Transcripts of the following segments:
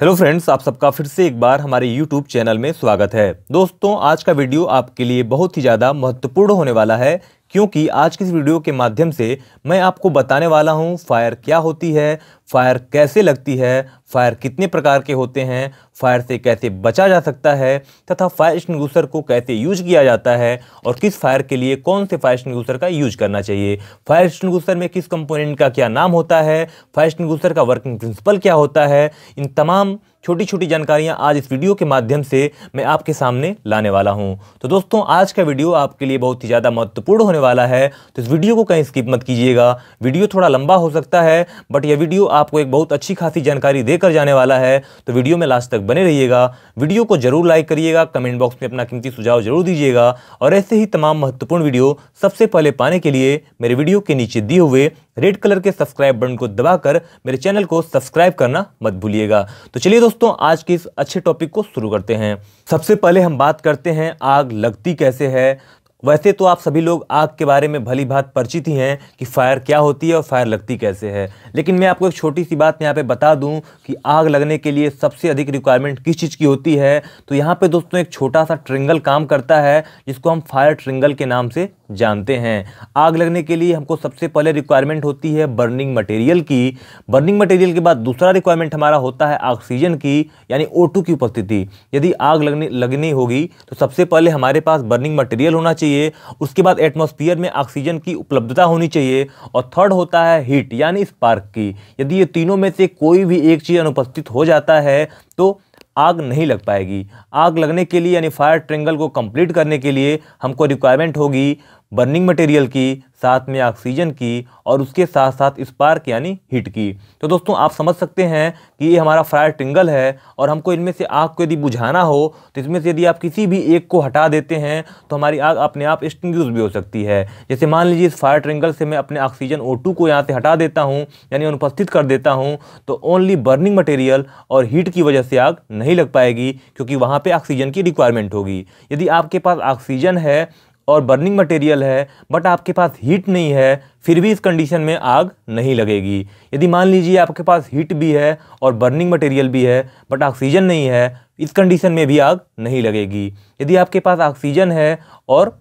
hello friends आप सबका फिर से एक बार हमारे यूट्यूब चैनल में स्वागत है दोस्तों आज का वीडियो आपके लिए बहुत ही ज़्यादा महत्वपूर्ण होने वाला है क्योंकि आज की इस वीडियो के माध्यम से मैं आपको बताने वाला हूं फायर क्या होती है फायर कैसे लगती है फायर कितने प्रकार के होते हैं फायर से कैसे बचा जा सकता है तथा फायर एक्सटिंग्विशर को कैसे यूज किया जाता है और किस फायर के लिए कौन से फायर एक्सटिंग्विशर का यूज करना चाहिए फायर एक्सटिंग्विशर में किस कंपोनेंट का क्या नाम होता है फायर एक्सटिंग्विशर का वर्किंग प्रिंसिपल क्या होता है इन तमाम छोटी छोटी जानकारियां आज इस वीडियो के माध्यम से मैं आपके सामने लाने वाला हूं तो दोस्तों आज का वीडियो आपके लिए बहुत ही ज़्यादा महत्वपूर्ण होने वाला है तो इस वीडियो को कहीं स्किप मत कीजिएगा वीडियो थोड़ा लंबा हो सकता है बट यह वीडियो आपको एक बहुत अच्छी खासी जानकारी देकर जाने वाला है तो वीडियो में लास्ट तक बने रहिएगा वीडियो को जरूर लाइक करिएगा कमेंट बॉक्स में अपना कीमती सुझाव जरूर दीजिएगा और ऐसे ही तमाम महत्वपूर्ण वीडियो सबसे पहले पाने के लिए मेरे वीडियो के नीचे दिए हुए रेड कलर के सब्सक्राइब बटन को दबाकर मेरे चैनल को सब्सक्राइब करना मत भूलिएगा तो चलिए दोस्तों दोस्तों आज के इस अच्छे टॉपिक को शुरू करते हैं सबसे पहले हम बात करते हैं आग लगती कैसे है वैसे तो आप सभी लोग आग के बारे में भली भात परिचित ही हैं कि फायर क्या होती है और फायर लगती कैसे है लेकिन मैं आपको एक छोटी सी बात यहाँ पे बता दूं कि आग लगने के लिए सबसे अधिक रिक्वायरमेंट किस चीज़ की होती है तो यहाँ पे दोस्तों एक छोटा सा ट्रिंगल काम करता है जिसको हम फायर ट्रिंगल के नाम से जानते हैं आग लगने के लिए हमको सबसे पहले रिक्वायरमेंट होती है बर्निंग मटेरियल की बर्निंग मटेरियल के बाद दूसरा रिक्वायरमेंट हमारा होता है ऑक्सीजन की यानी ओ की उपस्थिति यदि आग लगने लगनी होगी तो सबसे पहले हमारे पास बर्निंग मटेरियल होना चाहिए उसके बाद एटमोस्फियर में ऑक्सीजन की उपलब्धता होनी चाहिए और थर्ड होता है हीट यानी स्पार्क की यदि ये तीनों में से कोई भी एक चीज़ अनुपस्थित हो जाता है तो आग नहीं लग पाएगी आग लगने के लिए यानी फायर ट्रेंगल को कंप्लीट करने के लिए हमको रिक्वायरमेंट होगी बर्निंग मटेरियल की साथ में ऑक्सीजन की और उसके साथ साथ स्पार्क यानी हीट की तो दोस्तों आप समझ सकते हैं कि ये हमारा फायर ट्रिंगल है और हमको इनमें से आग को यदि बुझाना हो तो इसमें से यदि आप किसी भी एक को हटा देते हैं तो हमारी आग अपने आप एक्सटिंग्यूज भी हो सकती है जैसे मान लीजिए इस फायर ट्रिंगल से मैं अपने ऑक्सीजन ओ को यहाँ से हटा देता हूँ यानी अनुपस्थित कर देता हूँ तो ओनली बर्निंग मटेरियल और हीट की वजह से आग नहीं लग पाएगी क्योंकि वहाँ पर ऑक्सीजन की रिक्वायरमेंट होगी यदि आपके पास ऑक्सीजन है और बर्निंग मटेरियल है बट आपके पास हीट नहीं है फिर भी इस कंडीशन में आग नहीं लगेगी यदि मान लीजिए आपके पास हीट भी है और बर्निंग मटेरियल भी है बट ऑक्सीजन नहीं है इस कंडीशन में भी आग नहीं लगेगी यदि आपके पास ऑक्सीजन है और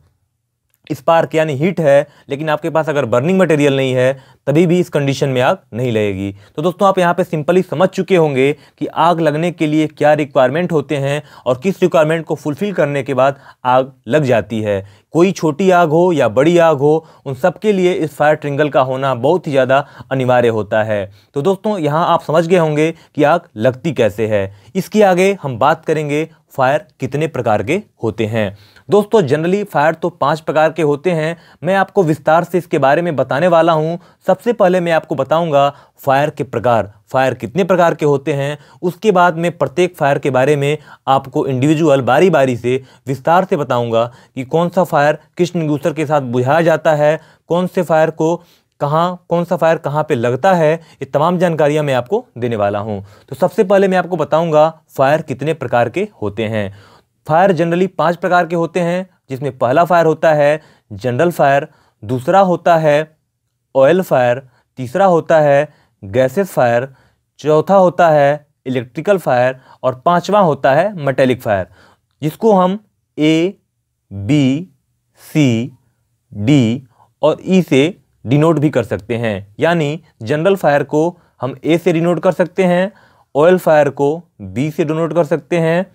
स्पार्क यानी हीट है लेकिन आपके पास अगर बर्निंग मटेरियल नहीं है तभी भी इस कंडीशन में आग नहीं लगेगी तो दोस्तों आप यहाँ पे सिंपली समझ चुके होंगे कि आग लगने के लिए क्या रिक्वायरमेंट होते हैं और किस रिक्वायरमेंट को फुलफ़िल करने के बाद आग लग जाती है कोई छोटी आग हो या बड़ी आग हो उन सब के लिए इस फायर ट्रिंगल का होना बहुत ही ज़्यादा अनिवार्य होता है तो दोस्तों यहाँ आप समझ गए होंगे कि आग लगती कैसे है इसके आगे हम बात करेंगे फायर कितने प्रकार के होते हैं दोस्तों जनरली फायर तो पांच प्रकार के होते हैं मैं आपको विस्तार से इसके बारे में बताने वाला हूं सबसे पहले मैं आपको बताऊंगा फायर के प्रकार फायर कितने प्रकार के होते हैं उसके बाद में प्रत्येक फायर के बारे में आपको इंडिविजुअल बारी बारी से विस्तार से बताऊँगा कि कौन सा फायर किस निगूसर के साथ बुझाया जाता है कौन से फायर को कहाँ कौन सा फायर कहाँ पे लगता है ये तमाम जानकारियाँ मैं आपको देने वाला हूँ तो सबसे पहले मैं आपको बताऊँगा फायर कितने प्रकार के होते हैं फायर जनरली पांच प्रकार के होते हैं जिसमें पहला फायर होता है जनरल फायर दूसरा होता है ऑयल फायर तीसरा होता है गैसेस फायर चौथा होता है इलेक्ट्रिकल फायर और पांचवा होता है मेटेलिक फायर जिसको हम ए बी सी डी और ई e से डिनोट भी कर सकते हैं यानी जनरल फायर को हम ए से डिनोट कर सकते हैं ऑयल फायर को बी से डिनोट कर सकते हैं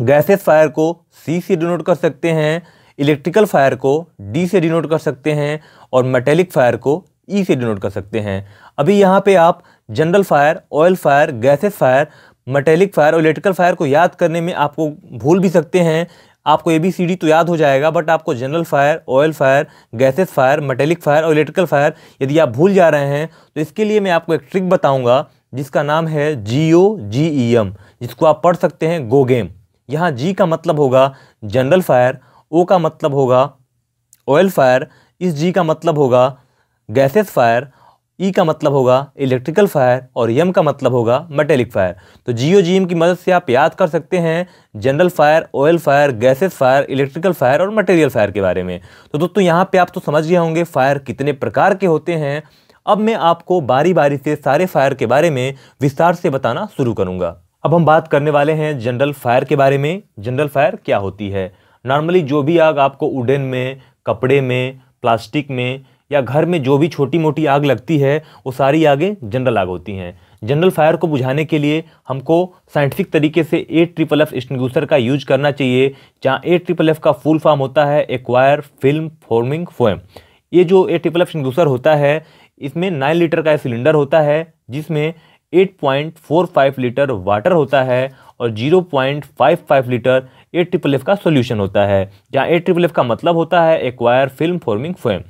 गैसेस फायर को सी से डिनोट कर सकते हैं इलेक्ट्रिकल फायर को डी से डिनोट कर सकते हैं और मेटेलिक फायर को ई e से डिनोट कर सकते हैं अभी यहाँ पे आप general fire oil fire gases fire metallic fire और इलेक्ट्रिकल फायर को याद करने में आपको भूल भी सकते हैं आपको ए बी सी डी तो याद हो जाएगा बट आपको general fire oil fire gases fire metallic fire और इलेक्ट्रिकल फायर यदि आप भूल जा रहे हैं तो इसके लिए मैं आपको एक ट्रिक बताऊँगा जिसका नाम है जी ओ जी ई एम जिसको आप पढ़ सकते हैं गो गेम यहाँ जी का मतलब होगा जनरल फायर ओ का मतलब होगा ऑयल फायर इस जी का मतलब होगा गैसेस फायर ई का मतलब होगा इलेक्ट्रिकल फायर और यम का मतलब होगा मेटेलिक फायर तो जियो जी की मदद से आप याद कर सकते हैं general fire oil fire gases fire electrical fire और मटेरियल फायर के बारे में तो दोस्तों यहाँ पे आप तो समझ गए होंगे फायर कितने प्रकार के होते हैं अब मैं आपको बारी बारी से सारे फायर के बारे में विस्तार से बताना शुरू करूँगा अब हम बात करने वाले हैं जनरल फायर के बारे में जनरल फायर क्या होती है नॉर्मली जो भी आग आपको उडन में कपड़े में प्लास्टिक में या घर में जो भी छोटी मोटी आग लगती है वो सारी आगें जनरल आग होती हैं जनरल फायर को बुझाने के लिए हमको साइंटिफिक तरीके से ए ट्रिपल एफ स्टिंगूसर का यूज करना चाहिए जहाँ ए ट्रिपल एफ का फुल फॉर्म होता है एक्वायर फिल्म फॉर्मिंग फोएम ये जो ए ट्रिपल एफ स्टिंगूसर होता है इसमें नाइन लीटर का सिलेंडर होता है जिसमें 8.45 लीटर वाटर होता है और 0.55 लीटर ए ट्रिपल एफ का सॉल्यूशन होता है जहाँ ए ट्रिपल एफ का मतलब होता है एक्वायर फिल्म फॉर्मिंग फोम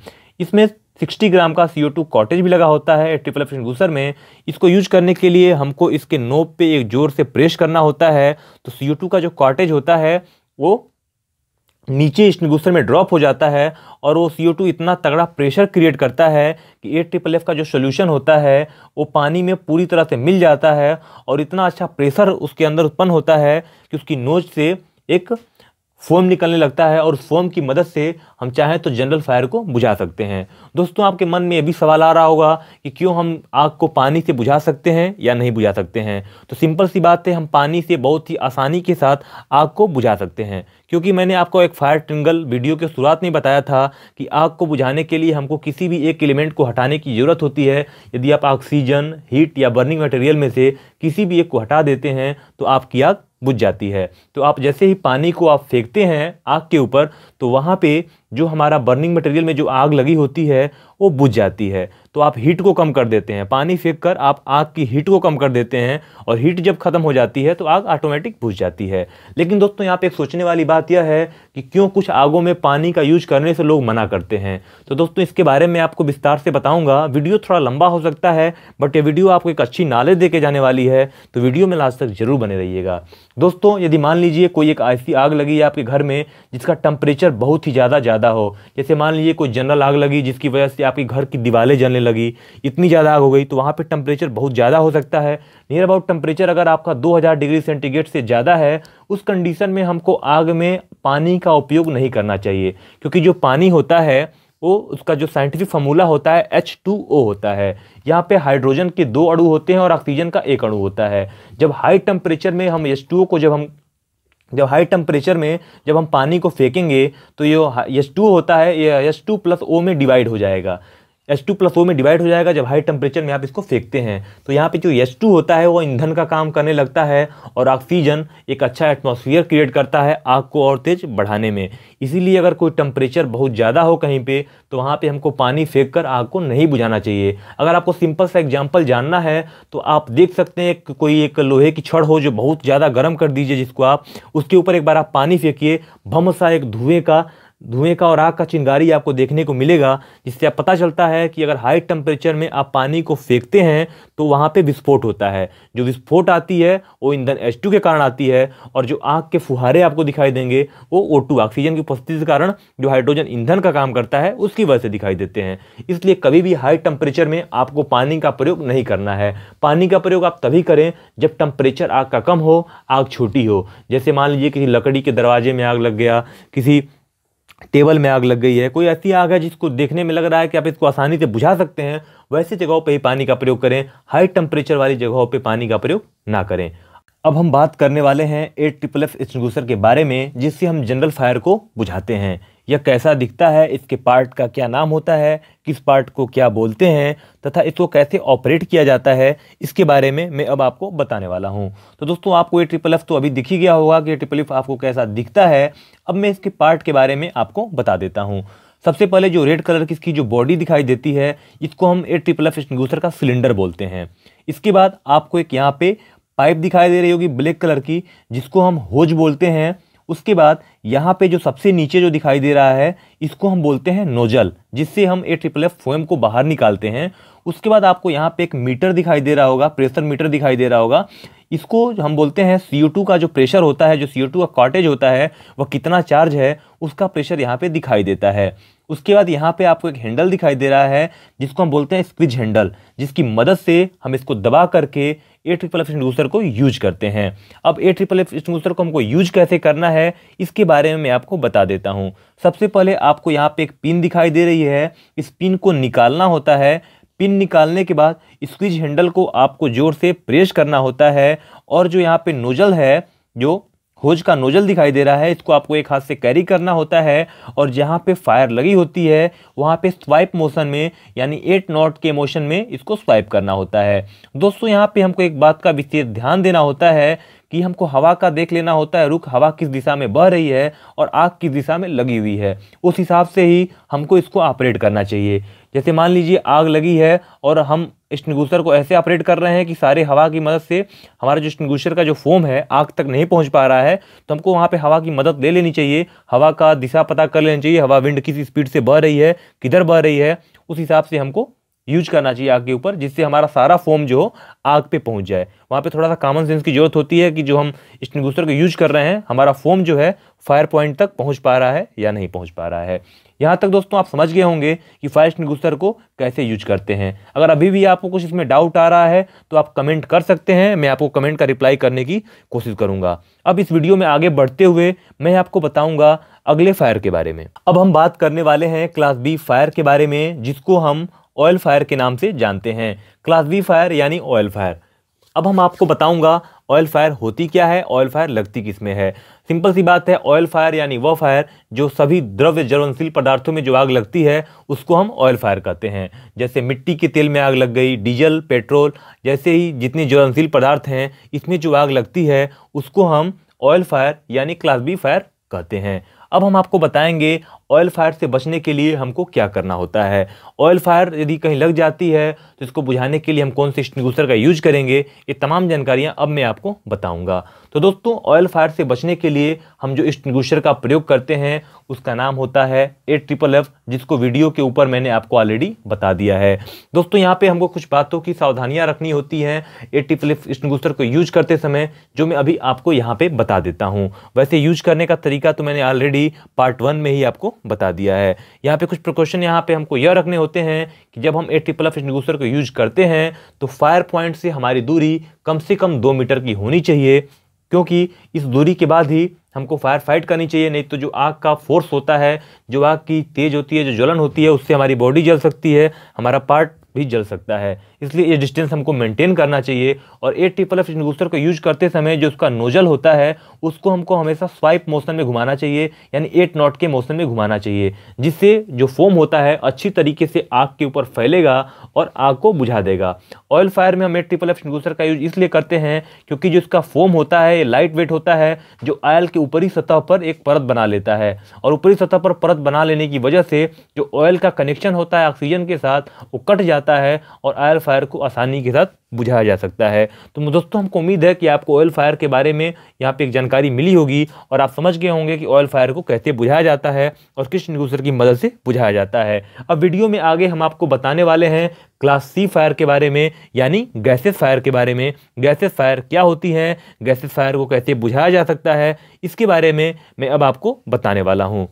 इसमें 60 ग्राम का सी ओ टू कॉटेज भी लगा होता है ट्रिपल एफ गूसर में इसको यूज करने के लिए हमको इसके नोब पे एक जोर से प्रेस करना होता है तो सी ओ टू का जो कॉटेज होता है वो नीचे गुस्से में ड्रॉप हो जाता है और वो सी इतना तगड़ा प्रेशर क्रिएट करता है कि ए ट्रिपल एफ का जो सोल्यूशन होता है वो पानी में पूरी तरह से मिल जाता है और इतना अच्छा प्रेशर उसके अंदर उत्पन्न होता है कि उसकी नोज से एक फोम निकलने लगता है और उस फोम की मदद से हम चाहें तो जनरल फायर को बुझा सकते हैं दोस्तों आपके मन में ये भी सवाल आ रहा होगा कि क्यों हम आग को पानी से बुझा सकते हैं या नहीं बुझा सकते हैं तो सिंपल सी बात है हम पानी से बहुत ही आसानी के साथ आग को बुझा सकते हैं क्योंकि मैंने आपको एक फायर ट्रिंगल वीडियो के शुरुआत में बताया था कि आग को बुझाने के लिए हमको किसी भी एक एलिमेंट को हटाने की ज़रूरत होती है यदि आप ऑक्सीजन हीट या बर्निंग मटेरियल में से किसी भी एक को हटा देते हैं तो आपकी आग बुझ जाती है तो आप जैसे ही पानी को आप फेंकते हैं आग के ऊपर तो वहाँ पे जो हमारा बर्निंग मटेरियल में जो आग लगी होती है वो बुझ जाती है तो आप हीट को कम कर देते हैं पानी फेंक कर आप आग की हीट को कम कर देते हैं और हीट जब ख़त्म हो जाती है तो आग ऑटोमेटिक बुझ जाती है लेकिन दोस्तों यहाँ पे एक सोचने वाली बात यह है कि क्यों कुछ आगों में पानी का यूज करने से लोग मना करते हैं तो दोस्तों इसके बारे में आपको विस्तार से बताऊँगा वीडियो थोड़ा लंबा हो सकता है बट ये वीडियो आपको एक अच्छी नॉलेज दे के जाने वाली है तो वीडियो में लास्ट तक जरूर बने रहिएगा दोस्तों यदि मान लीजिए कोई एक ऐसी आग लगी है आपके घर में जिसका टेम्परेचर बहुत ही ज़्यादा ज़्यादा हो जैसे मान लीजिए कोई जनरल आग लगी जिसकी वजह से आपके घर की दीवारें जलने लगी इतनी ज़्यादा आग हो गई तो वहाँ पर टेम्परेचर बहुत ज़्यादा हो सकता है नियर अबाउट टेम्परेचर अगर आपका 2000 डिग्री सेंटीग्रेड से ज़्यादा है उस कंडीशन में हमको आग में पानी का उपयोग नहीं करना चाहिए क्योंकि जो पानी होता है वो उसका जो साइंटिफिक फॉर्मूला होता है एच होता है यहाँ पे हाइड्रोजन के दो अणु होते हैं और ऑक्सीजन का एक अणु होता है जब हाई टेम्परेचर में हम एच को जब हम जब हाई टेम्परेचर में जब हम पानी को फेंकेंगे तो ये एच होता है ये एच प्लस ओ में डिवाइड हो जाएगा एच टू प्लस ओ में डिवाइड हो जाएगा जब हाई टेम्परेचर में आप इसको फेंकते हैं तो यहाँ पे जो एस टू होता है वो ईंधन का काम करने लगता है और ऑक्सीजन एक अच्छा एटमॉस्फेयर क्रिएट करता है आग को और तेज बढ़ाने में इसीलिए अगर कोई टेम्परेचर बहुत ज़्यादा हो कहीं पे तो वहाँ पे हमको पानी फेंक कर आग को नहीं बुझाना चाहिए अगर आपको सिंपल सा एग्जाम्पल जानना है तो आप देख सकते हैं कि कोई एक लोहे की छड़ हो जो बहुत ज़्यादा गर्म कर दीजिए जिसको आप उसके ऊपर एक बार आप पानी फेंकिए भम सा एक धुएँ का धुएं का और आग का चिंगारी आपको देखने को मिलेगा जिससे आप पता चलता है कि अगर हाई टेम्परेचर में आप पानी को फेंकते हैं तो वहाँ पे विस्फोट होता है जो विस्फोट आती है वो ईंधन एच के कारण आती है और जो आग के फुहारे आपको दिखाई देंगे वो ओ ऑक्सीजन की उपस्थिति के कारण जो हाइड्रोजन ईंधन का काम करता है उसकी वजह से दिखाई देते हैं इसलिए कभी भी हाई टेम्परेचर में आपको पानी का प्रयोग नहीं करना है पानी का प्रयोग आप तभी करें जब टेम्परेचर आग का कम हो आग छोटी हो जैसे मान लीजिए किसी लकड़ी के दरवाजे में आग लग गया किसी टेबल में आग लग गई है कोई ऐसी आग है जिसको देखने में लग रहा है कि आप इसको आसानी से बुझा सकते हैं वैसी जगहों पर ही पानी का प्रयोग करें हाई टेम्परेचर वाली जगहों पर पानी का प्रयोग ना करें अब हम बात करने वाले हैं एट ट्रिपल एफ एक्सटिंग्विशर के बारे में जिससे हम जनरल फायर को बुझाते हैं यह कैसा दिखता है इसके पार्ट का क्या नाम होता है किस पार्ट को क्या बोलते हैं तथा इसको कैसे ऑपरेट किया जाता है इसके बारे में मैं अब आपको बताने वाला हूँ तो दोस्तों आपको ये ट्रिपल एफ तो अभी दिख ही गया होगा कि ये ट्रिपल एफ आपको कैसा दिखता है अब मैं इसके पार्ट के बारे में आपको बता देता हूँ सबसे पहले जो रेड कलर की इसकी जो बॉडी दिखाई देती है इसको हम ए ट्रिपल एफ एक्सटिंग्यूसर का सिलेंडर बोलते हैं इसके बाद आपको एक यहाँ पे पाइप दिखाई दे रही होगी ब्लैक कलर की जिसको हम होज बोलते हैं उसके बाद यहाँ पे जो सबसे नीचे जो दिखाई दे रहा है इसको हम बोलते हैं नोजल जिससे हम ए ट्रिपल एफ फोएम को बाहर निकालते हैं उसके बाद आपको यहाँ पे एक मीटर दिखाई दे रहा होगा प्रेशर मीटर दिखाई दे रहा होगा इसको हम बोलते हैं टू का जो प्रेशर होता है जो टू का कॉटेज होता है वह कितना चार्ज है उसका प्रेशर यहाँ पर दिखाई देता है उसके बाद यहाँ पे आपको एक हैंडल दिखाई दे रहा है जिसको हम बोलते हैं स्क्विज हैंडल जिसकी मदद से हम इसको दबा करके ए ट्रिपल एफ स्नूसर को यूज करते हैं अब ए ट्रिपल एफ स्नूसर को हमको यूज कैसे करना है इसके बारे में मैं आपको बता देता हूँ सबसे पहले आपको यहाँ पे एक पिन दिखाई दे रही है इस पिन को निकालना होता है पिन निकालने के बाद स्क्रीज हैंडल को आपको जोर से प्रेस करना होता है और जो यहाँ पे नोजल है जो होज का नोजल दिखाई दे रहा है इसको आपको एक हाथ से कैरी करना होता है और जहाँ पे फायर लगी होती है वहाँ पे स्वाइप मोशन में यानी एट नॉट के मोशन में इसको स्वाइप करना होता है दोस्तों यहाँ पे हमको एक बात का विशेष ध्यान देना होता है कि हमको हवा का देख लेना होता है रुख हवा किस दिशा में बह रही है और आग किस दिशा में लगी हुई है उस हिसाब से ही हमको इसको ऑपरेट करना चाहिए जैसे मान लीजिए आग लगी है और हम स्टनगूसर को ऐसे ऑपरेट कर रहे हैं कि सारे हवा की मदद से हमारा जो स्टनगूसर का जो फोम है आग तक नहीं पहुंच पा रहा है तो हमको वहाँ पे हवा की मदद ले लेनी चाहिए हवा का दिशा पता कर लेनी चाहिए हवा विंड किस स्पीड से बह रही है किधर बह रही है उस हिसाब से हमको यूज करना चाहिए आग के ऊपर जिससे हमारा सारा फोम जो हो आग पे पहुंच जाए वहाँ पे थोड़ा सा कॉमन सेंस की जरूरत होती है कि जो हम स्टिंगूसर को यूज कर रहे हैं हमारा फोम जो है फायर पॉइंट तक पहुंच पा रहा है या नहीं पहुंच पा रहा है यहाँ तक दोस्तों आप समझ गए होंगे कि फायर स्टिंगूसर को कैसे यूज करते हैं अगर अभी भी आपको कुछ इसमें डाउट आ रहा है तो आप कमेंट कर सकते हैं मैं आपको कमेंट का रिप्लाई करने की कोशिश करूँगा अब इस वीडियो में आगे बढ़ते हुए मैं आपको बताऊँगा अगले फायर के बारे में अब हम बात करने वाले हैं क्लास बी फायर के बारे में जिसको हम ऑयल फायर के नाम से जानते हैं क्लास बी फायर यानी ऑयल फायर अब हम आपको बताऊंगा ऑयल फायर होती क्या है ऑयल फायर लगती किस में है सिंपल सी बात है ऑयल फायर यानी वह फायर जो सभी द्रव्य ज्वलनशील पदार्थों में जो आग लगती है उसको हम ऑयल फायर कहते हैं जैसे मिट्टी के तेल में आग लग गई डीजल पेट्रोल जैसे ही जितने ज्वलनशील पदार्थ हैं इसमें जो आग लगती है उसको हम ऑयल फायर यानी क्लास बी फायर कहते हैं अब हम आपको बताएंगे ऑयल फायर से बचने के लिए हमको क्या करना होता है ऑयल फायर यदि कहीं लग जाती है तो इसको बुझाने के लिए हम कौन से स्टिंगूसर का यूज करेंगे ये तमाम जानकारियाँ अब मैं आपको बताऊँगा तो दोस्तों ऑयल फायर से बचने के लिए हम जो स्टिंगूसर का प्रयोग करते हैं उसका नाम होता है ए ट्रिपल एफ जिसको वीडियो के ऊपर मैंने आपको ऑलरेडी बता दिया है दोस्तों यहाँ पे हमको कुछ बातों की सावधानियाँ रखनी होती हैं ए ट्रिपल एफ स्टिंगूसर को यूज करते समय जो मैं अभी आपको यहाँ पे बता देता हूँ वैसे यूज करने का तरीका तो मैंने ऑलरेडी पार्ट वन में ही आपको बता दिया है यहाँ पे कुछ प्रिकॉशन यहाँ पे हमको यह रखने होते हैं कि जब हम ए ट्रिपल एफ एक्सटिंग्विशर को यूज करते हैं तो फायर पॉइंट से हमारी दूरी कम से कम दो मीटर की होनी चाहिए क्योंकि इस दूरी के बाद ही हमको फायर फाइट करनी चाहिए नहीं तो जो आग का फोर्स होता है जो आग की तेज़ होती है जो ज्वलन होती है उससे हमारी बॉडी जल सकती है हमारा पार्ट भी जल सकता है इसलिए ये डिस्टेंस हमको मेंटेन करना चाहिए और ए ट्रिपल एफ इंडूसर को यूज करते समय जो उसका नोजल होता है उसको हमको हमेशा स्वाइप मोशन में घुमाना चाहिए यानी एट नॉट के मोशन में घुमाना चाहिए जिससे जो फोम होता है अच्छी तरीके से आग के ऊपर फैलेगा और आग को बुझा देगा ऑयल फायर में हम एट ट्रिपल एफ इंडूसर का यूज इसलिए करते हैं क्योंकि जो इसका फोम होता है लाइट वेट होता है जो ऑयल के ऊपरी सतह पर एक परत बना लेता है और ऊपरी सतह पर परत बना लेने की वजह से जो ऑयल का कनेक्शन होता है ऑक्सीजन के साथ वो कट जाता जाता है और ऑयल फायर को आसानी के साथ बुझाया जा सकता है तो दोस्तों हमको उम्मीद है कि आपको ऑयल फायर के बारे में यहाँ पे एक जानकारी मिली होगी और आप समझ गए होंगे कि ऑयल फायर को कैसे बुझाया जाता है और किस न्यूज़र की मदद से बुझाया जाता है अब वीडियो में आगे हम आपको बताने वाले हैं क्लास सी फायर के बारे में यानी गैसेस फायर के बारे में गैसेस फायर क्या होती है गैसेस फायर को कैसे बुझाया जा सकता है इसके बारे में मैं अब आपको बताने वाला हूँ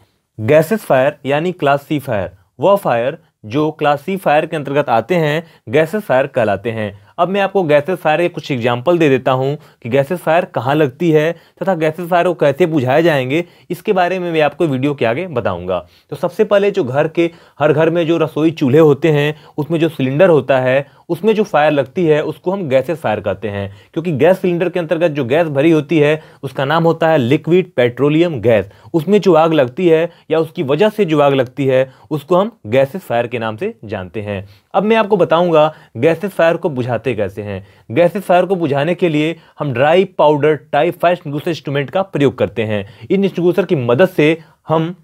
गैसेस फायर यानी क्लास सी फायर वह फायर जो क्लासीफायर के अंतर्गत आते हैं गैसेस फायर कहलाते हैं अब मैं आपको गैसेस फायर के कुछ एग्जाम्पल दे देता हूँ कि गैसेस फायर कहाँ लगती है तथा गैसेस फायर को कैसे बुझाए जाएंगे इसके बारे में मैं आपको वीडियो के आगे बताऊँगा तो सबसे पहले जो घर के हर घर में जो रसोई चूल्हे होते हैं उसमें जो सिलेंडर होता है उसमें जो फायर लगती है उसको हम गैसेस फायर कहते हैं क्योंकि गैस सिलेंडर के अंतर्गत जो गैस भरी होती है उसका नाम होता है लिक्विड पेट्रोलियम गैस उसमें जो आग लगती है या उसकी वजह से जो आग लगती है उसको हम गैसेस फायर के नाम से जानते हैं अब मैं आपको बताऊंगा गैसेस फायर को बुझाते कैसे हैं गैसेस फायर को बुझाने के लिए हम dry powder type fire instrument का प्रयोग करते हैं इन इंस्ट्रूसर की मदद से हम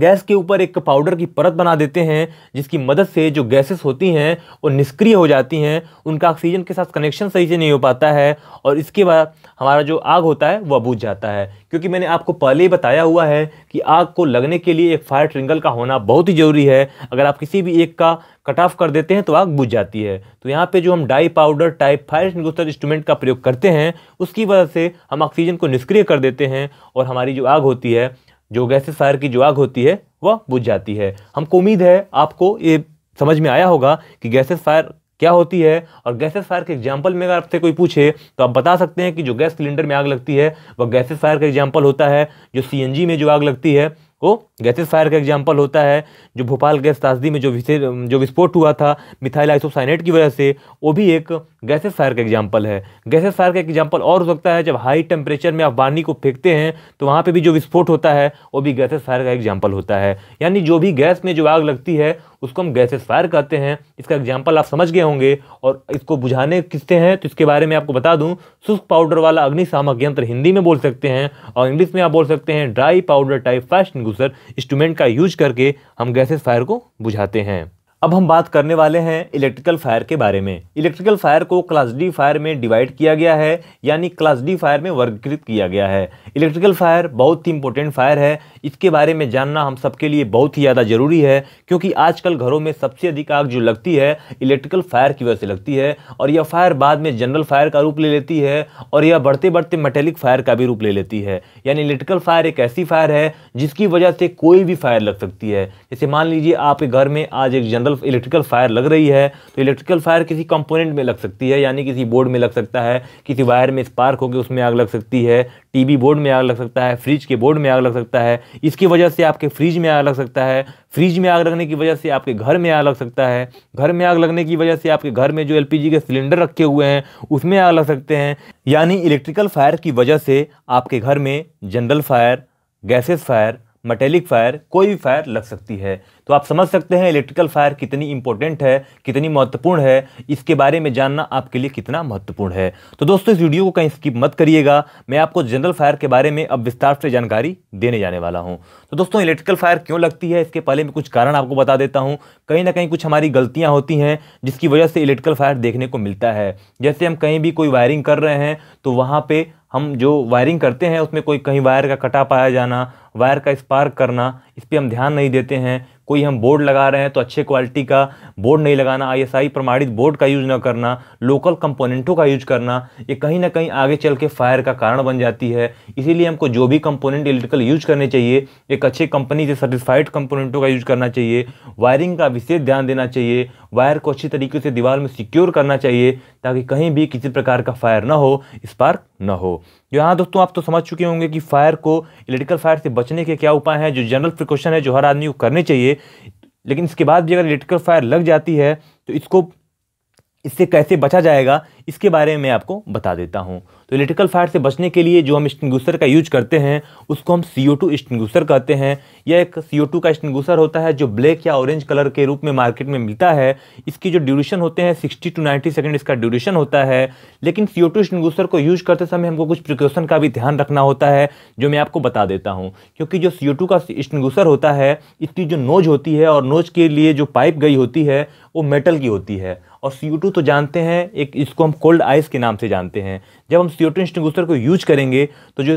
गैस के ऊपर एक पाउडर की परत बना देते हैं जिसकी मदद से जो गैसेस होती हैं वो निष्क्रिय हो जाती हैं उनका ऑक्सीजन के साथ कनेक्शन सही से नहीं हो पाता है और इसके बाद हमारा जो आग होता है वह बुझ जाता है क्योंकि मैंने आपको पहले ही बताया हुआ है कि आग को लगने के लिए एक फायर ट्रिंगल का होना बहुत ही ज़रूरी है अगर आप किसी भी एक का कट ऑफ कर देते हैं तो आग बुझ जाती है तो यहाँ पे जो हम dry powder type fire extinguisher instrument का प्रयोग करते हैं उसकी वजह से हम ऑक्सीजन को निष्क्रिय कर देते हैं और हमारी जो आग होती है जो गैसेस फायर की जो आग होती है वह बुझ जाती है हमको उम्मीद है आपको ये समझ में आया होगा कि गैसेस फायर क्या होती है और गैसेस फायर के एग्जाम्पल में अगर आपसे कोई पूछे तो आप बता सकते हैं कि जो गैस सिलेंडर में आग लगती है वह गैसेस फायर का एग्जाम्पल होता है जो सी में जो आग लगती है वो गैसेस फायर का एग्जाम्पल होता है जो भोपाल गैस त्रासदी में जो जो विस्फोट हुआ था मिथाइल आइसोसाइनेट की वजह से वो भी एक गैसेस फायर का एग्जाम्पल है गैसेस फायर का एग्जाम्पल और हो सकता है जब हाई टेम्परेचर में आप वानी को फेंकते हैं तो वहाँ पर भी जो विस्फोट होता है वो भी गैसेस फायर का एग्जाम्पल होता है यानी जो भी गैस में जो आग लगती है उसको हम गैसेस फायर कहते हैं इसका एग्जाम्पल आप समझ गए होंगे और इसको बुझाने किसते हैं तो इसके बारे में आपको बता दूं शुष्क पाउडर वाला अग्निशामक यंत्र तो हिंदी में बोल सकते हैं और इंग्लिश में आप बोल सकते हैं dry powder type fast instrument का यूज करके हम गैसेस फायर को बुझाते हैं अब हम बात करने वाले हैं इलेक्ट्रिकल फायर के बारे में इलेक्ट्रिकल फायर को क्लास डी फायर में डिवाइड किया गया है यानी क्लास डी फायर में वर्गीकृत किया गया है इलेक्ट्रिकल फायर बहुत ही इंपॉर्टेंट फायर है इसके बारे में जानना हम सबके लिए बहुत ही ज़्यादा ज़रूरी है क्योंकि आजकल घरों में सबसे अधिक आग जो लगती है इलेक्ट्रिकल फायर की वजह से लगती है और यह फायर बाद में जनरल फायर का रूप ले लेती है और यह बढ़ते बढ़ते मेटेलिक फायर का भी रूप ले लेती है यानी इलेक्ट्रिकल फायर एक ऐसी फायर है जिसकी वजह से कोई भी फायर लग सकती है जैसे मान लीजिए आपके घर में आज एक जनरल इलेक्ट्रिकल इलेक्ट्रिकल फायर लग रही है तो इलेक्ट्रिकल फायर किसी कंपोनेंट में लग सकती है यानी किसी बोर्ड में लग सकता है किसी वायर में स्पार्क होकर उसमें आग लग सकती है टीवी बोर्ड में आग लग सकता है फ्रिज के बोर्ड में आग लग सकता है इसकी वजह से आपके फ्रिज में आग लग सकता है फ्रिज में आग लगने की वजह से आपके घर में आग लग सकता है घर में आग लगने की वजह से आपके घर में जो एल के सिलेंडर रखे हुए हैं उसमें आग लग सकते हैं यानी इलेक्ट्रिकल फायर की वजह से आपके घर में general fire gases fire metallic fire कोई भी फायर लग सकती है तो आप समझ सकते हैं इलेक्ट्रिकल फायर कितनी इंपॉर्टेंट है कितनी महत्वपूर्ण है इसके बारे में जानना आपके लिए कितना महत्वपूर्ण है तो दोस्तों इस वीडियो को कहीं स्किप मत करिएगा मैं आपको जनरल फायर के बारे में अब विस्तार से जानकारी देने जाने वाला हूँ तो दोस्तों इलेक्ट्रिकल फायर क्यों लगती है इसके पहले मैं कुछ कारण आपको बता देता हूँ कहीं ना कहीं कुछ हमारी गलतियाँ होती हैं जिसकी वजह से इलेक्ट्रिकल फायर देखने को मिलता है जैसे हम कहीं भी कोई वायरिंग कर रहे हैं तो वहाँ पर हम जो वायरिंग करते हैं उसमें कोई कहीं वायर का कटा पाया जाना वायर का स्पार्क करना इस पर हम ध्यान नहीं देते हैं कोई हम बोर्ड लगा रहे हैं तो अच्छे क्वालिटी का बोर्ड नहीं लगाना आईएसआई प्रमाणित बोर्ड का यूज न करना लोकल कंपोनेंटों का यूज करना ये कहीं ना कहीं आगे चल के फायर का कारण बन जाती है इसीलिए हमको जो भी कंपोनेंट इलेक्ट्रिकल यूज करने चाहिए एक अच्छे कंपनी से सर्टिफाइड कंपोनेंटों का यूज करना चाहिए वायरिंग का विशेष ध्यान देना चाहिए वायर को अच्छी तरीके से दीवार में सिक्योर करना चाहिए ताकि कहीं भी किसी प्रकार का फायर ना हो स्पार्क ना हो यहाँ दोस्तों आप तो समझ चुके होंगे कि फायर को इलेक्ट्रिकल फायर से बचने के क्या उपाय हैं जो जनरल प्रिकॉशन है जो हर आदमी को करने चाहिए लेकिन इसके बाद भी अगर इलेक्ट्रिकल फायर लग जाती है तो इसको इससे कैसे बचा जाएगा इसके बारे में आपको बता देता हूँ तो इलेक्ट्रिकल फायर से बचने के लिए जो हम स्टिंगूसर का यूज करते हैं उसको हम सी ओ टू कहते हैं यह एक सी ओ टू का स्टिंगूसर होता है जो ब्लैक या ऑरेंज कलर के रूप में मार्केट में मिलता है इसकी जो ड्यूरेशन होते हैं सिक्सटी टू नाइन्टी सेकेंड इसका ड्यूरेशन होता है लेकिन सी ओ टू को यूज करते समय हमको कुछ प्रिकॉशन का भी ध्यान रखना होता है जो मैं आपको बता देता हूँ क्योंकि जो सी ओ टू का स्टिंगूसर होता है इसकी जो नोज होती है और नोज के लिए जो पाइप गई होती है वो मेटल की होती है और सी तो जानते हैं एक इसको हम कोल्ड आइस के नाम से जानते हैं जब हम सी ओ टू को यूज करेंगे तो जो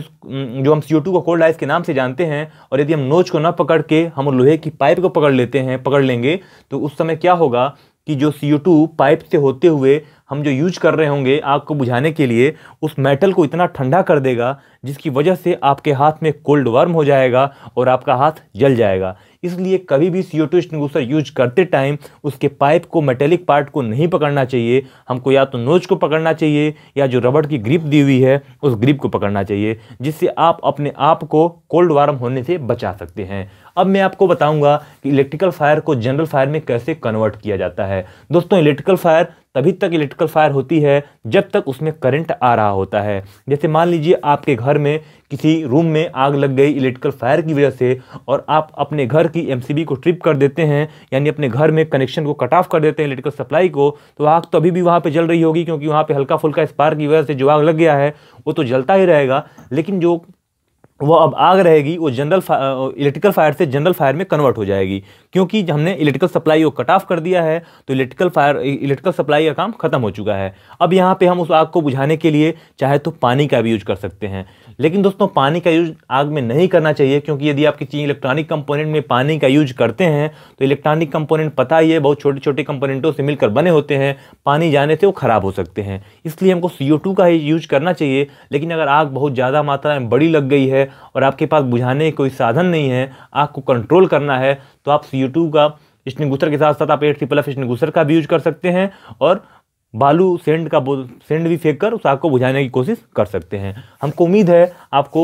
जो हम सी को कोल्ड आइस के नाम से जानते हैं और यदि हम नोच को ना पकड़ के हम लोहे की पाइप को पकड़ लेते हैं पकड़ लेंगे तो उस समय क्या होगा कि जो सी पाइप से होते हुए हम जो यूज कर रहे होंगे आग को बुझाने के लिए उस मेटल को इतना ठंडा कर देगा जिसकी वजह से आपके हाथ में कोल्ड वर्म हो जाएगा और आपका हाथ जल जाएगा इसलिए कभी भी सी ओ टू यूज करते टाइम उसके पाइप को मेटेलिक पार्ट को नहीं पकड़ना चाहिए हमको या तो नोज को पकड़ना चाहिए या जो रबड़ की ग्रिप दी हुई है उस ग्रिप को पकड़ना चाहिए जिससे आप अपने आप को कोल्ड वार्म होने से बचा सकते हैं अब मैं आपको बताऊंगा कि इलेक्ट्रिकल फायर को जनरल फायर में कैसे कन्वर्ट किया जाता है दोस्तों इलेक्ट्रिकल फायर तभी तक इलेक्ट्रिकल फायर होती है जब तक उसमें करंट आ रहा होता है जैसे मान लीजिए आपके घर में किसी रूम में आग लग गई इलेक्ट्रिकल फायर की वजह से और आप अपने घर की एमसीबी को ट्रिप कर देते हैं यानी अपने घर में कनेक्शन को कट ऑफ कर देते हैं इलेक्ट्रिकल सप्लाई को तो आग तो अभी भी वहाँ पर जल रही होगी क्योंकि वहाँ पर हल्का फुल्का स्पार की वजह से जो आग लग गया है वो तो जलता ही रहेगा लेकिन जो वो अब आग रहेगी वो जनरल इलेक्ट्रिकल फायर से जनरल फायर में कन्वर्ट हो जाएगी क्योंकि हमने इलेक्ट्रिकल सप्लाई को कट ऑफ कर दिया है तो इलेक्ट्रिकल फायर इलेक्ट्रिकल सप्लाई का काम खत्म हो चुका है अब यहाँ पे हम उस आग को बुझाने के लिए चाहे तो पानी का भी यूज कर सकते हैं लेकिन दोस्तों पानी का यूज आग में नहीं करना चाहिए क्योंकि यदि आपकी चीज़ इलेक्ट्रॉनिक कंपोनेंट में पानी का यूज करते हैं तो इलेक्ट्रॉनिक कंपोनेंट पता ही है बहुत छोटे छोटे कंपोनेंटों से मिलकर बने होते हैं पानी जाने से वो ख़राब हो सकते हैं इसलिए हमको सी का ही यूज करना चाहिए लेकिन अगर आग बहुत ज़्यादा मात्रा में बड़ी लग गई है और आपके पास बुझाने कोई साधन नहीं है आग को कंट्रोल करना है तो आप सी का स्टनिगुसर के साथ साथ आप एट ट्रिपल प्लस स्टनिगुसर का भी यूज कर सकते हैं और बालू सेंड का सेंड भी फेंक कर उस आग को बुझाने की कोशिश कर सकते हैं हमको उम्मीद है आपको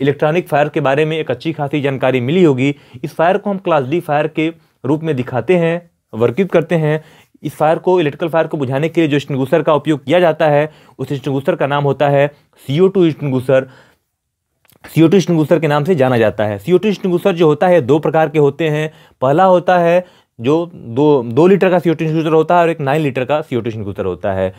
इलेक्ट्रॉनिक फायर के बारे में एक अच्छी खासी जानकारी मिली होगी इस फायर को हम क्लास डी फायर के रूप में दिखाते हैं वर्कित करते हैं इस फायर को इलेक्ट्रिकल फायर को बुझाने के लिए जो स्टिंगूसर का उपयोग किया जाता है उस स्टिंगूसर का नाम होता है सी O to स्टिंगूसर C O to स्टिंगूसर के नाम से जाना जाता है सी ओ टू स्टिंगूसर जो होता है दो प्रकार के होते हैं पहला होता है जो दो दो लीटर का सी ओ टू इंक्यूसर होता है और एक नाइन लीटर का सी ओ टू इंक्यूसर होता है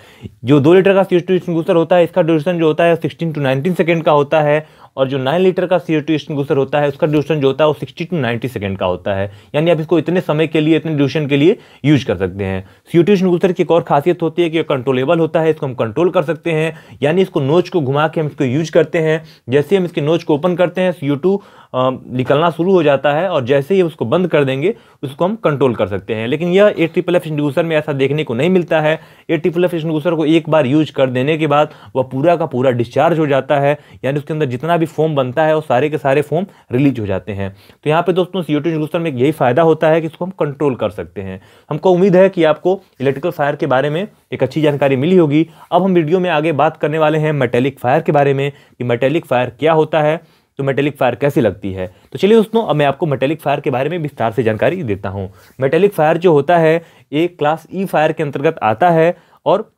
जो दो लीटर का सी ओ टू इंक्यूसर होता है इसका ड्यूरेशन जो होता है सिक्सटीन टू नाइनटीन सेकेंड का होता है और जो नाइन लीटर का सी ओ टू एक्सटिंगुशर होता है उसका ड्यूशन जो होता है वो सिक्सटी टू नाइन्टी सेकेंड का होता है यानी आप इसको इतने समय के लिए इतने ड्यूशन के लिए यूज कर सकते हैं सी ओ टू एक्सटिंगुशर की एक और खासियत होती है कि कंट्रोलेबल होता है इसको हम कंट्रोल कर सकते हैं यानी इसको नोच को घुमा के हम इसको यूज करते हैं जैसे हम इसके नोच को ओपन करते हैं सी ओ टू निकलना शुरू हो जाता है और जैसे ही उसको बंद कर देंगे उसको हम कंट्रोल कर सकते हैं लेकिन यह ए ट्रिपल एफ इंड्यूसर में ऐसा देखने को नहीं मिलता है ए ट्रिपल एफ इंड्यूसर को एक बार यूज कर देने के बाद वह पूरा का पूरा डिस्चार्ज हो जाता है यानी उसके अंदर जितना भी फॉर्म बनता है और सारे के सारे फॉर्म रिलीज हो जाते हैं तो यहाँ पे दोस्तों सी ओ में यही फ़ायदा होता है कि इसको हम कंट्रोल कर सकते हैं हमको उम्मीद है कि आपको इलेक्ट्रिकल फायर के बारे में एक अच्छी जानकारी मिली होगी अब हम वीडियो में आगे बात करने वाले हैं मेटेलिक फायर के बारे में कि मेटेलिक फायर क्या होता है तो मेटेलिक फायर कैसी लगती है तो चलिए दोस्तों अब मैं आपको मेटेलिक फायर के बारे में विस्तार से जानकारी देता हूँ मेटेलिक फायर जो होता है एक क्लास ई फायर के अंतर्गत आता है और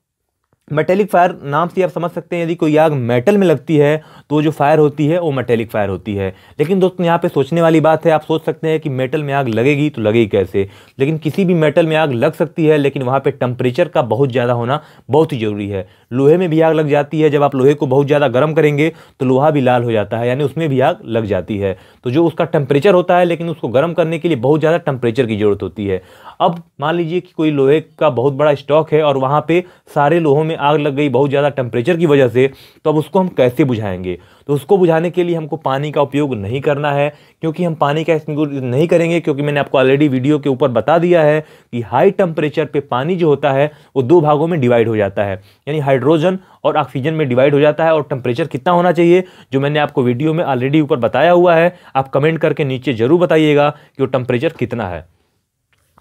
मेटेलिक फायर नाम से आप समझ सकते हैं यदि कोई आग मेटल में लगती है तो जो फायर होती है वो मेटेलिक फायर होती है लेकिन दोस्तों यहाँ पे सोचने वाली बात है आप सोच सकते हैं कि मेटल में आग लगेगी तो लगेगी कैसे लेकिन किसी भी मेटल में आग लग सकती है लेकिन वहाँ पे टेम्परेचर का बहुत ज़्यादा होना बहुत ही ज़रूरी है लोहे में भी आग लग जाती है जब आप लोहे को बहुत ज़्यादा गर्म करेंगे तो लोहा भी लाल हो जाता है यानी उसमें भी आग लग जाती है तो जो उसका टेम्परेचर होता है लेकिन उसको गर्म करने के लिए बहुत ज़्यादा टेम्परेचर की ज़रूरत होती है अब मान लीजिए कि कोई लोहे का बहुत बड़ा स्टॉक है और वहाँ पर सारे लोहों में आग लग गई बहुत ज़्यादा टेम्परेचर की वजह से तो अब उसको हम कैसे बुझाएंगे तो उसको बुझाने के लिए हमको पानी का उपयोग नहीं करना है क्योंकि हम पानी का नहीं करेंगे क्योंकि मैंने आपको ऑलरेडी वीडियो के ऊपर बता दिया है कि हाई टेम्परेचर पे पानी जो होता है वो दो भागों में डिवाइड हो जाता है यानी हाइड्रो हाइड्रोजन और ऑक्सीजन में डिवाइड हो जाता है और टेम्परेचर कितना होना चाहिए जो मैंने आपको वीडियो में ऑलरेडी ऊपर बताया हुआ है आप कमेंट करके नीचे ज़रूर बताइएगा कि वो टेम्परेचर कितना है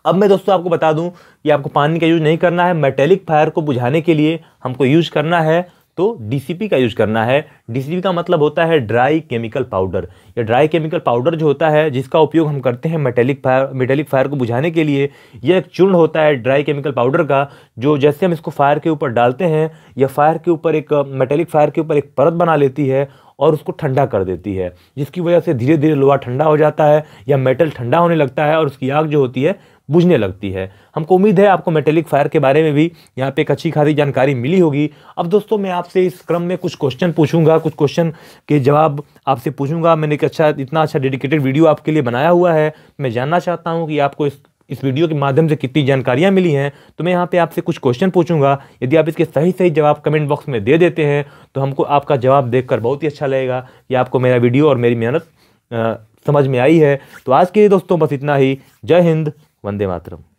अब मैं दोस्तों आपको बता दूं कि आपको पानी का यूज़ नहीं करना है मेटेलिक फायर को बुझाने के लिए हमको यूज़ करना है तो डीसीपी का यूज करना है डीसीपी का मतलब होता है ड्राई केमिकल पाउडर या ड्राई केमिकल पाउडर जो होता है जिसका उपयोग हम करते हैं मेटेलिक फायर मेटेलिक फायर को बुझाने के लिए यह एक चूर्ण होता है ड्राई केमिकल पाउडर का जो जैसे हम इसको फायर के ऊपर डालते हैं या फायर के ऊपर एक मेटेलिक फायर के ऊपर एक परत बना लेती है और उसको ठंडा कर देती है जिसकी वजह से धीरे धीरे लोहा ठंडा हो जाता है या मेटल ठंडा होने लगता है और उसकी आग जो होती है बुझने लगती है हमको उम्मीद है आपको मेटेलिक फायर के बारे में भी यहाँ पे एक अच्छी खासी जानकारी मिली होगी अब दोस्तों मैं आपसे इस क्रम में कुछ क्वेश्चन पूछूंगा कुछ क्वेश्चन के जवाब आपसे पूछूंगा मैंने एक अच्छा इतना अच्छा डेडिकेटेड वीडियो आपके लिए बनाया हुआ है मैं जानना चाहता हूँ कि आपको इस इस वीडियो के माध्यम से कितनी जानकारियाँ मिली हैं तो मैं यहाँ पे आपसे कुछ क्वेश्चन पूछूंगा यदि आप इसके सही सही जवाब कमेंट बॉक्स में दे देते हैं तो हमको आपका जवाब देखकर बहुत ही अच्छा लगेगा कि आपको मेरा वीडियो और मेरी मेहनत समझ में आई है तो आज के लिए दोस्तों बस इतना ही जय हिंद वंदे मातरम